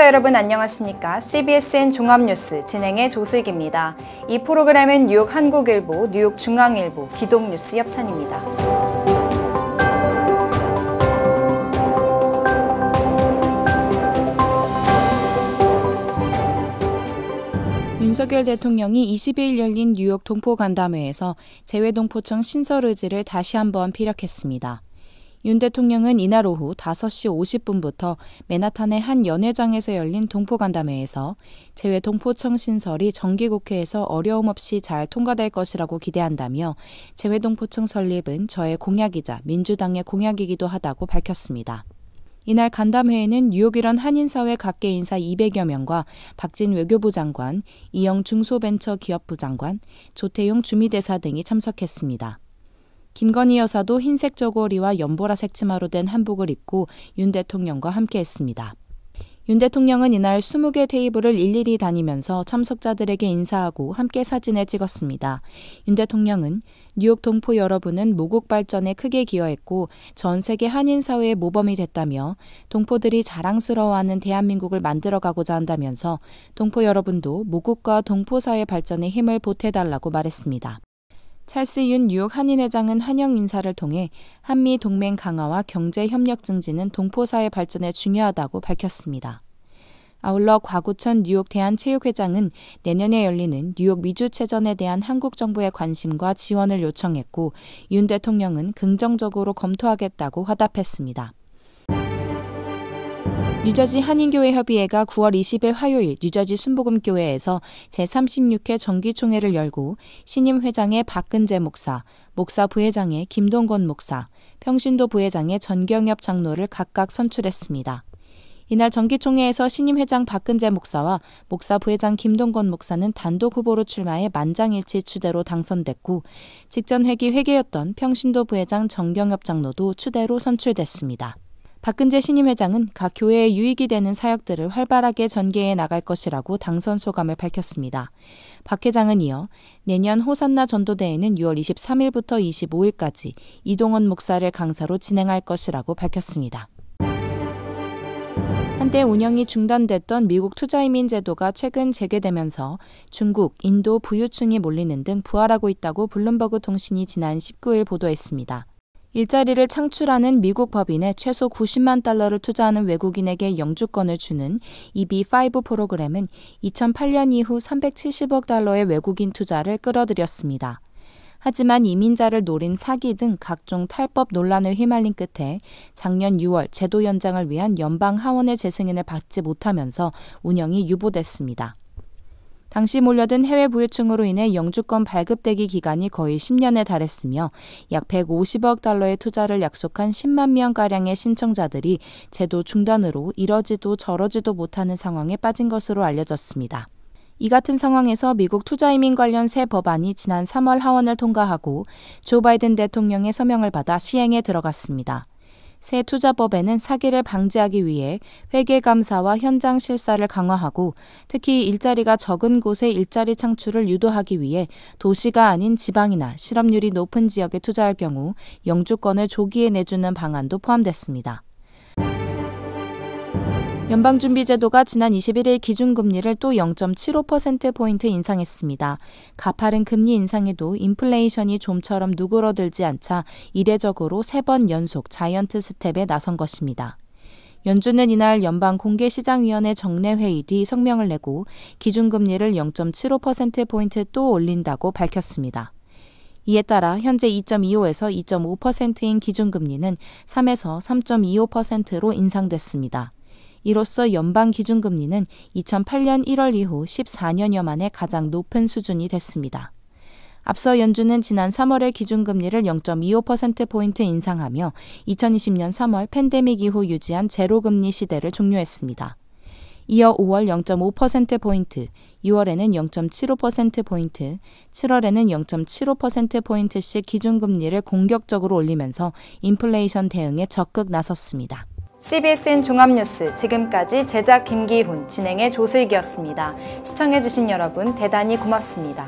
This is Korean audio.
시청자 여러분 안녕하십니까? CBSN 종합뉴스 진행의 조슬기입니다. 이 프로그램은 뉴욕 한국일보, 뉴욕 중앙일보, 기동뉴스 협찬입니다. 윤석열 대통령이 20일 열린 뉴욕 동포 간담회에서 재외동포청 신설 의지를 다시 한번 피력했습니다. 윤 대통령은 이날 오후 5시 50분부터 맨하탄의 한 연회장에서 열린 동포간담회에서 재외 동포청 신설이 정기국회에서 어려움 없이 잘 통과될 것이라고 기대한다며 재외 동포청 설립은 저의 공약이자 민주당의 공약이기도 하다고 밝혔습니다. 이날 간담회에는 뉴욕이란 한인사회 각계 인사 200여 명과 박진 외교부 장관, 이영 중소벤처기업부 장관, 조태용 주미대사 등이 참석했습니다. 김건희 여사도 흰색 저고리와 연보라색 치마로 된 한복을 입고 윤 대통령과 함께했습니다. 윤 대통령은 이날 20개 테이블을 일일이 다니면서 참석자들에게 인사하고 함께 사진을 찍었습니다. 윤 대통령은 뉴욕 동포 여러분은 모국 발전에 크게 기여했고 전 세계 한인 사회의 모범이 됐다며 동포들이 자랑스러워하는 대한민국을 만들어가고자 한다면서 동포 여러분도 모국과 동포 사회 발전에 힘을 보태달라고 말했습니다. 찰스 윤 뉴욕 한인회장은 환영 인사를 통해 한미 동맹 강화와 경제 협력 증진은 동포사회 발전에 중요하다고 밝혔습니다. 아울러 과구천 뉴욕 대한체육회장은 내년에 열리는 뉴욕 미주체전에 대한 한국 정부의 관심과 지원을 요청했고 윤 대통령은 긍정적으로 검토하겠다고 화답했습니다. 뉴저지 한인교회 협의회가 9월 20일 화요일 뉴저지 순복음교회에서 제36회 정기총회를 열고 신임 회장의 박근재 목사, 목사 부회장의 김동건 목사, 평신도 부회장의 전경엽 장로를 각각 선출했습니다. 이날 정기총회에서 신임 회장 박근재 목사와 목사 부회장 김동건 목사는 단독 후보로 출마해 만장일치 추대로 당선됐고 직전 회기 회계였던 평신도 부회장 정경엽 장로도 추대로 선출됐습니다. 박근재 신임 회장은 각 교회에 유익이 되는 사역들을 활발하게 전개해 나갈 것이라고 당선 소감을 밝혔습니다. 박 회장은 이어 내년 호산나 전도대회는 6월 23일부터 25일까지 이동원 목사를 강사로 진행할 것이라고 밝혔습니다. 한때 운영이 중단됐던 미국 투자이민 제도가 최근 재개되면서 중국, 인도 부유층이 몰리는 등 부활하고 있다고 블룸버그 통신이 지난 19일 보도했습니다. 일자리를 창출하는 미국 법인에 최소 90만 달러를 투자하는 외국인에게 영주권을 주는 EB5 프로그램은 2008년 이후 370억 달러의 외국인 투자를 끌어들였습니다. 하지만 이민자를 노린 사기 등 각종 탈법 논란을 휘말린 끝에 작년 6월 제도 연장을 위한 연방 하원의 재승인을 받지 못하면서 운영이 유보됐습니다. 당시 몰려든 해외 부유층으로 인해 영주권 발급대기 기간이 거의 10년에 달했으며 약 150억 달러의 투자를 약속한 10만 명가량의 신청자들이 제도 중단으로 이러지도 저러지도 못하는 상황에 빠진 것으로 알려졌습니다. 이 같은 상황에서 미국 투자이민 관련 새 법안이 지난 3월 하원을 통과하고 조 바이든 대통령의 서명을 받아 시행에 들어갔습니다. 새 투자법에는 사기를 방지하기 위해 회계감사와 현장 실사를 강화하고 특히 일자리가 적은 곳에 일자리 창출을 유도하기 위해 도시가 아닌 지방이나 실업률이 높은 지역에 투자할 경우 영주권을 조기에 내주는 방안도 포함됐습니다. 연방준비제도가 지난 21일 기준금리를 또 0.75%포인트 인상했습니다. 가파른 금리 인상에도 인플레이션이 좀처럼 누그러들지 않자 이례적으로 세 번 연속 자이언트 스텝에 나선 것입니다. 연준은 이날 연방 공개시장위원회 정례회의 뒤 성명을 내고 기준금리를 0.75%포인트 또 올린다고 밝혔습니다. 이에 따라 현재 2.25에서 2.5%인 기준금리는 3에서 3.25%로 인상됐습니다. 이로써 연방 기준금리는 2008년 1월 이후 14년여 만에 가장 높은 수준이 됐습니다. 앞서 연준은 지난 3월에 기준금리를 0.25%포인트 인상하며 2020년 3월 팬데믹 이후 유지한 제로금리 시대를 종료했습니다. 이어 5월 0.5%포인트, 6월에는 0.75%포인트, 7월에는 0.75%포인트씩 기준금리를 공격적으로 올리면서 인플레이션 대응에 적극 나섰습니다. CBSN 종합뉴스 지금까지 제작 김기훈, 진행의 조슬기였습니다. 시청해주신 여러분 대단히 고맙습니다.